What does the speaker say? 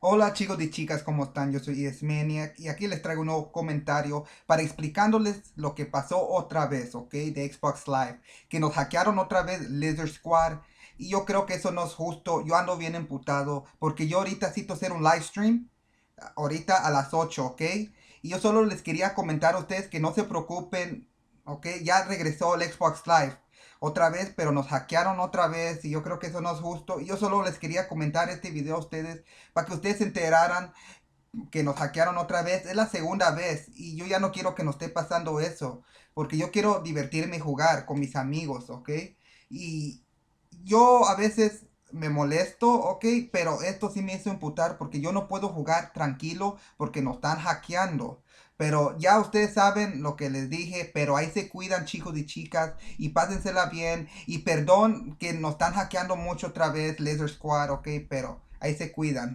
Hola chicos y chicas, ¿cómo están? Yo soy Ismenia y aquí les traigo un nuevo comentario para explicándoles lo que pasó otra vez, ¿ok? De Xbox Live, que nos hackearon otra vez Lizard Squad y yo creo que eso no es justo, yo ando bien emputado porque yo ahorita necesito hacer un live stream, ahorita a las 8, ¿ok? Y yo solo les quería comentar a ustedes que no se preocupen, ¿ok? Ya regresó el Xbox Live otra vez, pero nos hackearon otra vez y yo creo que eso no es justo. yo solo les quería comentar este video a ustedes para que ustedes se enteraran que nos hackearon otra vez. Es la segunda vez y yo ya no quiero que nos esté pasando eso, porque yo quiero divertirme y jugar con mis amigos, ¿ok? Y yo a veces me molesto, ok, pero esto sí me hizo imputar porque yo no puedo jugar tranquilo porque nos están hackeando. Pero ya ustedes saben lo que les dije, pero ahí se cuidan chicos y chicas y pásensela bien. Y perdón que nos están hackeando mucho otra vez Laser Squad, ok, pero ahí se cuidan.